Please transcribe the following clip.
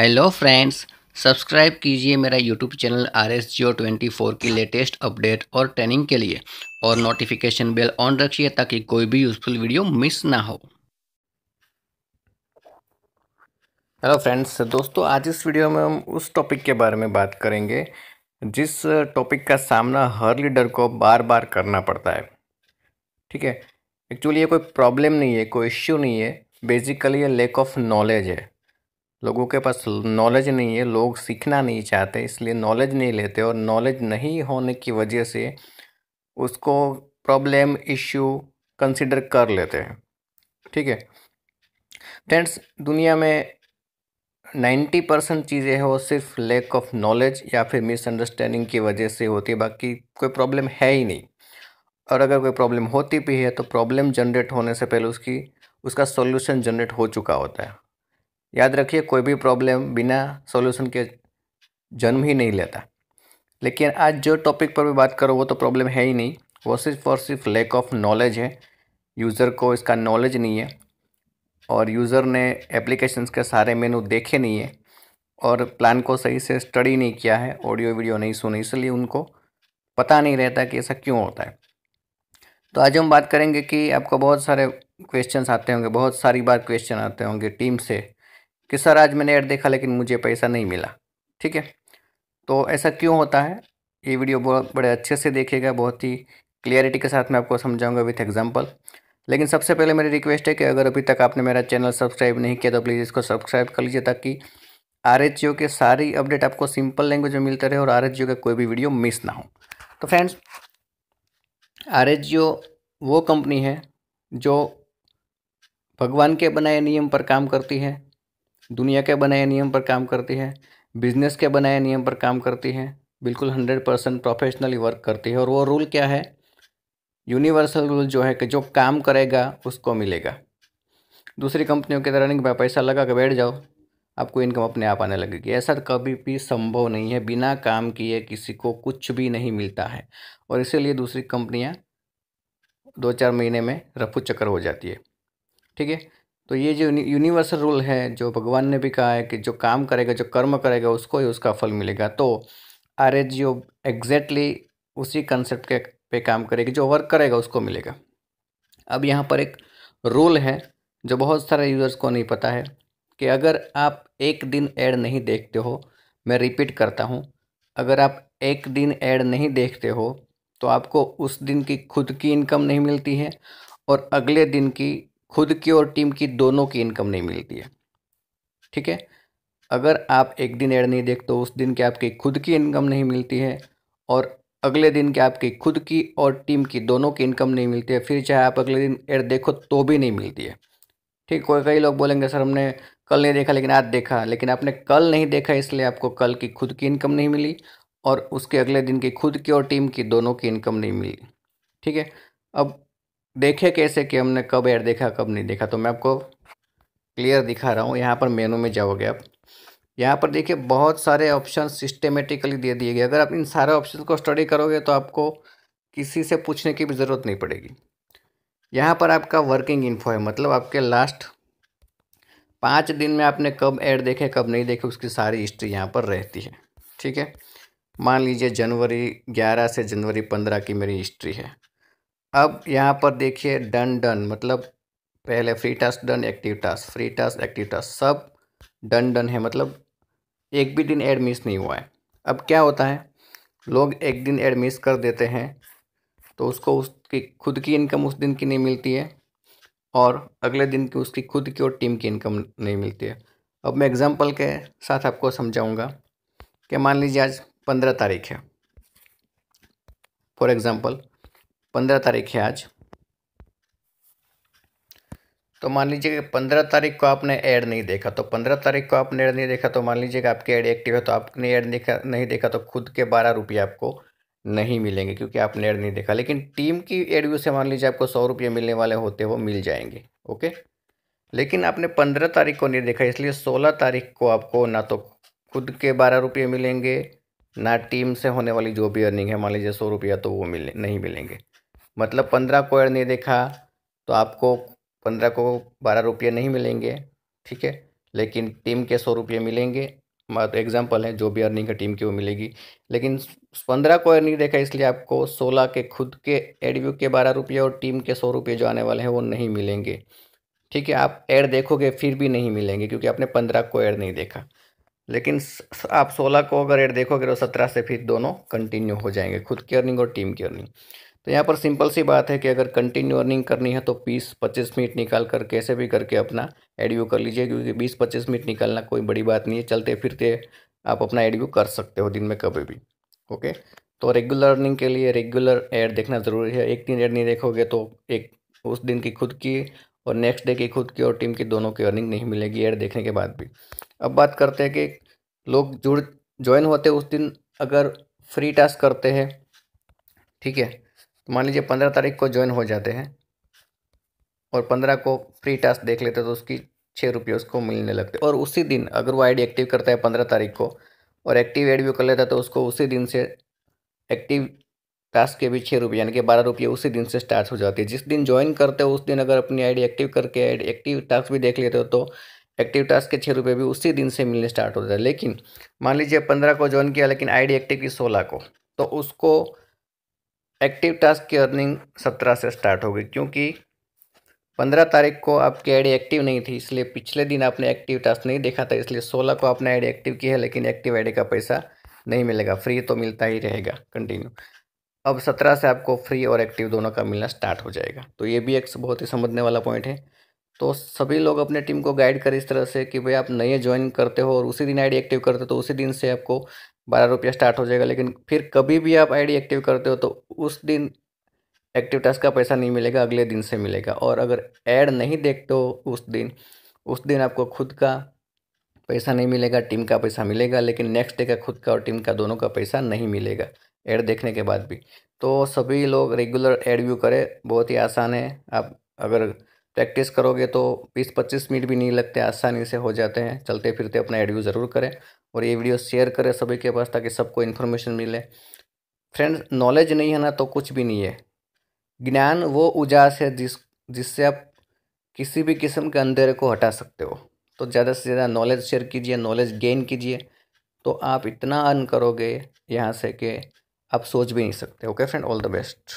hello friends subscribe कीजिए मेरा YouTube channel R S Jio twenty four की लेटेस्ट अपडेट और ट्रेनिंग के लिए और नोटिफिकेशन बेल ऑन रखिए ताकि कोई भी यूज़फुल वीडियो मिस ना हो हेलो फ्रेंड्स दोस्तों आज इस वीडियो में हम उस टॉपिक के बारे में बात करेंगे जिस टॉपिक का सामना हर लीडर को बार बार करना पड़ता है ठीक है एक्चुअली ये कोई प्रॉब्लम नहीं है कोई इश्यू नहीं है बेसिकली ये लैक ऑफ नॉलेज है लोगों के पास नॉलेज नहीं है लोग सीखना नहीं चाहते इसलिए नॉलेज नहीं लेते और नॉलेज नहीं होने की वजह से उसको प्रॉब्लम इश्यू कंसिडर कर लेते हैं ठीक है फ्रेंड्स दुनिया में नाइन्टी परसेंट चीज़ें हैं वो सिर्फ लैक ऑफ नॉलेज या फिर मिसअंडरस्टैंडिंग की वजह से होती है बाकी कोई प्रॉब्लम है ही नहीं और अगर कोई प्रॉब्लम होती भी है तो प्रॉब्लम जनरेट होने से पहले उसकी उसका सॉल्यूशन जनरेट हो चुका होता है याद रखिए कोई भी प्रॉब्लम बिना सॉल्यूशन के जन्म ही नहीं लेता लेकिन आज जो टॉपिक पर भी बात करो वो तो प्रॉब्लम है ही नहीं वो सिर्फ और सिर्फ लैक ऑफ नॉलेज है यूज़र को इसका नॉलेज नहीं है और यूज़र ने एप्लीकेशंस के सारे मेनू देखे नहीं है और प्लान को सही से स्टडी नहीं किया है ऑडियो वीडियो नहीं सुनी इसलिए उनको पता नहीं रहता कि ऐसा क्यों होता है तो आज हम बात करेंगे कि आपको बहुत सारे क्वेश्चन आते होंगे बहुत सारी बार क्वेश्चन आते होंगे टीम से कि सर आज मैंने ऐड देखा लेकिन मुझे पैसा नहीं मिला ठीक है तो ऐसा क्यों होता है ये वीडियो बहुत बड़े अच्छे से देखेगा बहुत ही क्लियरिटी के साथ मैं आपको समझाऊंगा विथ एग्जांपल लेकिन सबसे पहले मेरी रिक्वेस्ट है कि अगर अभी तक आपने मेरा चैनल सब्सक्राइब नहीं किया तो प्लीज़ इसको सब्सक्राइब कर लीजिए ताकि आर एच के सारी अपडेट आपको सिंपल लैंग्वेज में मिलते रहे और आर एच का कोई भी वीडियो मिस ना हो तो फ्रेंड्स आर एच वो कंपनी है जो भगवान के बनाए नियम पर काम करती है दुनिया के बनाए नियम पर काम करती है बिजनेस के बनाए नियम पर काम करती है बिल्कुल हंड्रेड परसेंट प्रोफेशनली वर्क करती है और वो रूल क्या है यूनिवर्सल रूल जो है कि जो काम करेगा उसको मिलेगा दूसरी कंपनियों की तरह नहीं कि पैसा लगा के बैठ जाओ आपको इनकम अपने आप आने लगेगी ऐसा कभी भी संभव नहीं है बिना काम किए किसी को कुछ भी नहीं मिलता है और इसीलिए दूसरी कंपनियाँ दो चार महीने में रफू चक्कर हो जाती है ठीक है तो ये जो यूनिवर्सल रूल है जो भगवान ने भी कहा है कि जो काम करेगा जो कर्म करेगा उसको ही उसका फल मिलेगा तो आर एच जी एग्जैक्टली उसी कंसेप्ट के पे काम करेगी जो वर्क करेगा उसको मिलेगा अब यहाँ पर एक रूल है जो बहुत सारे यूज़र्स को नहीं पता है कि अगर आप एक दिन ऐड नहीं देखते हो मैं रिपीट करता हूँ अगर आप एक दिन ऐड नहीं देखते हो तो आपको उस दिन की खुद की इनकम नहीं मिलती है और अगले दिन की खुद की और टीम की दोनों की इनकम नहीं मिलती है ठीक है अगर आप एक दिन एड नहीं देखते उस दिन की आपकी खुद की इनकम नहीं मिलती है और अगले दिन की आपकी खुद की और टीम की दोनों की इनकम नहीं मिलती है फिर चाहे आप अगले दिन एड देखो तो भी नहीं मिलती है ठीक कोई कई लोग बोलेंगे सर हमने कल नहीं देखा लेकिन आज देखा लेकिन आपने कल नहीं देखा इसलिए आपको कल की खुद की इनकम नहीं मिली और उसके अगले दिन की खुद की और टीम की दोनों की इनकम नहीं मिली ठीक है अब देखे कैसे कि हमने कब ऐड देखा कब नहीं देखा तो मैं आपको क्लियर दिखा रहा हूँ यहाँ पर मेनू में जाओगे आप यहाँ पर देखिए बहुत सारे ऑप्शन सिस्टमेटिकली दे दिए गए अगर आप इन सारे ऑप्शन को स्टडी करोगे तो आपको किसी से पूछने की भी ज़रूरत नहीं पड़ेगी यहाँ पर आपका वर्किंग इन्फो है मतलब आपके लास्ट पाँच दिन में आपने कब ऐड देखे कब नहीं देखे उसकी सारी हिस्ट्री यहाँ पर रहती है ठीक है मान लीजिए जनवरी ग्यारह से जनवरी पंद्रह की मेरी हिस्ट्री है अब यहाँ पर देखिए डन डन मतलब पहले free task done active task free task active task सब डन डन है मतलब एक भी दिन एड मिस नहीं हुआ है अब क्या होता है लोग एक दिन एड मिस कर देते हैं तो उसको उसकी खुद की इनकम उस दिन की नहीं मिलती है और अगले दिन की उसकी खुद की और टीम की इनकम नहीं मिलती है अब मैं एग्ज़ाम्पल के साथ आपको समझाऊंगा कि मान लीजिए आज पंद्रह तारीख है फॉर एग्ज़ाम्पल पंद्रह तारीख है आज तो मान लीजिए कि पंद्रह तारीख को आपने ऐड नहीं देखा तो पंद्रह तारीख को आपने ऐड नहीं देखा तो मान लीजिए कि आपके ऐड एक्टिव है तो आपने ऐड देखा नहीं देखा तो खुद के बारह रुपये आपको नहीं मिलेंगे क्योंकि आपने ऐड नहीं देखा लेकिन टीम की एड व्यू से मान लीजिए आपको सौ रुपये मिलने वाले होते वो मिल जाएंगे ओके लेकिन आपने पंद्रह तारीख को नहीं देखा इसलिए सोलह तारीख को आपको ना तो खुद के बारह रुपये मिलेंगे ना टीम से होने वाली जो भी अर्निंग है मान लीजिए सौ रुपया तो वो मिलने नहीं मिलेंगे मतलब पंद्रह एड नहीं देखा तो आपको पंद्रह को बारह रुपये नहीं मिलेंगे ठीक है लेकिन टीम के सौ रुपये मिलेंगे एग्जाम्पल मतलब है जो भी अर्निंग है टीम की वो मिलेगी लेकिन पंद्रह को अर्निंग देखा इसलिए आपको सोलह के खुद के एडव्यू के बारह रुपये और टीम के सौ रुपये जो आने वाले हैं वो नहीं मिलेंगे ठीक है आप एड देखोगे फिर भी नहीं मिलेंगे क्योंकि आपने पंद्रह को एड नहीं देखा लेकिन आप सोलह को अगर एड देखोगे तो सत्रह से फिर दोनों कंटिन्यू हो जाएंगे खुद की अर्निंग और टीम की अर्निंग तो यहाँ पर सिंपल सी बात है कि अगर कंटिन्यू अर्निंग करनी है तो बीस पच्चीस मिनट निकाल कर कैसे भी करके अपना एडव्यू कर लीजिए क्योंकि बीस पच्चीस मिनट निकालना कोई बड़ी बात नहीं है चलते फिरते आप अपना एडव्यू कर सकते हो दिन में कभी भी ओके तो रेगुलर अर्निंग के लिए रेगुलर एड देखना ज़रूरी है एक दिन एड नहीं देखोगे तो एक उस दिन की खुद की और नेक्स्ट डे की खुद की और टीम की दोनों की अर्निंग नहीं मिलेगी एड देखने के बाद भी अब बात करते हैं कि लोग जुड़ ज्वाइन होते उस दिन अगर फ्री टास्क करते हैं ठीक है तो मान लीजिए पंद्रह तारीख को ज्वाइन हो जाते हैं और पंद्रह को फ्री टास्क देख लेते तो उसकी छः रुपये उसको मिलने लगते और उसी दिन अगर वो आईडी एक्टिव करता है पंद्रह तारीख को और एक्टिव एड भी कर लेता है तो उसको उसी दिन से एक्टिव टास्क के भी छः रुपये यानी कि बारह रुपये उसी दिन से स्टार्ट हो जाती है जिस दिन ज्वाइन करते हो उस दिन अगर अपनी आईडी एक्टिव करके एक्टिव टास्क भी देख लेते हो तो एक्टिव टास्क के छः रुपये भी उसी दिन से मिलने स्टार्ट हो जाते हैं लेकिन मान लीजिए पंद्रह को ज्वाइन किया लेकिन आईडी एक्टिव की सोलह को तो उसको एक्टिव टास्क की अर्निंग सत्रह से स्टार्ट होगी क्योंकि पंद्रह तारीख को आपकी आईडी एक्टिव नहीं थी इसलिए पिछले दिन आपने एक्टिव टास्क नहीं देखा था इसलिए सोलह को आपने आईडी एक्टिव की है लेकिन एक्टिव आईडी का पैसा नहीं मिलेगा फ्री तो मिलता ही रहेगा कंटिन्यू अब सत्रह से आपको फ्री और एक्टिव दोनों का मिलना स्टार्ट हो जाएगा तो ये भी एक बहुत ही समझने वाला पॉइंट है तो सभी लोग अपने टीम को गाइड करें इस तरह से कि भाई आप नए ज्वाइन करते हो और उसी दिन आईडी एक्टिव करते हो तो उसी दिन से आपको बारह रुपया स्टार्ट हो जाएगा लेकिन फिर कभी भी आप आईडी एक्टिव करते हो तो उस दिन एक्टिव टास्क का पैसा नहीं मिलेगा अगले दिन से मिलेगा और अगर ऐड नहीं देखते हो उस दिन उस दिन आपको खुद का पैसा नहीं मिलेगा टीम का पैसा मिलेगा लेकिन नेक्स्ट डे का खुद का और टीम का दोनों का पैसा नहीं मिलेगा ऐड देखने के बाद भी तो सभी लोग रेगुलर एड व्यू करें बहुत ही आसान है आप अगर प्रैक्टिस करोगे तो बीस पच्चीस मिनट भी नहीं लगते आसानी से हो जाते हैं चलते फिरते अपना एडव्यू ज़रूर करें और ये वीडियो शेयर करें सभी के पास ताकि सबको इन्फॉर्मेशन मिले फ्रेंड्स नॉलेज नहीं है ना तो कुछ भी नहीं है ज्ञान वो उजास है जिस जिससे आप किसी भी किस्म के अंधेरे को हटा सकते हो तो ज़्यादा से ज़्यादा नॉलेज शेयर कीजिए नॉलेज गेन कीजिए तो आप इतना अर्न करोगे यहाँ से कि आप सोच भी नहीं सकते okay friend all the best